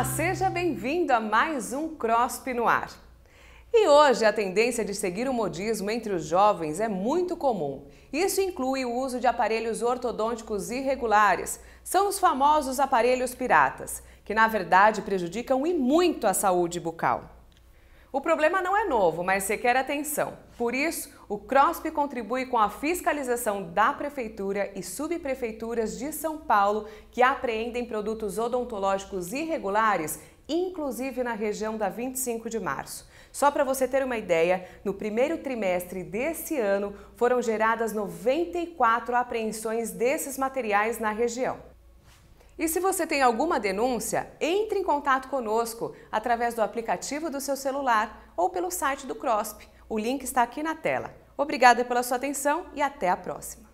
Olá, ah, seja bem-vindo a mais um CROSP no ar. E hoje a tendência de seguir o modismo entre os jovens é muito comum. Isso inclui o uso de aparelhos ortodônticos irregulares. São os famosos aparelhos piratas, que na verdade prejudicam e muito a saúde bucal. O problema não é novo, mas requer atenção. Por isso, o CROSP contribui com a fiscalização da Prefeitura e subprefeituras de São Paulo que apreendem produtos odontológicos irregulares, inclusive na região da 25 de março. Só para você ter uma ideia, no primeiro trimestre desse ano foram geradas 94 apreensões desses materiais na região. E se você tem alguma denúncia, entre em contato conosco através do aplicativo do seu celular ou pelo site do CROSP. O link está aqui na tela. Obrigada pela sua atenção e até a próxima.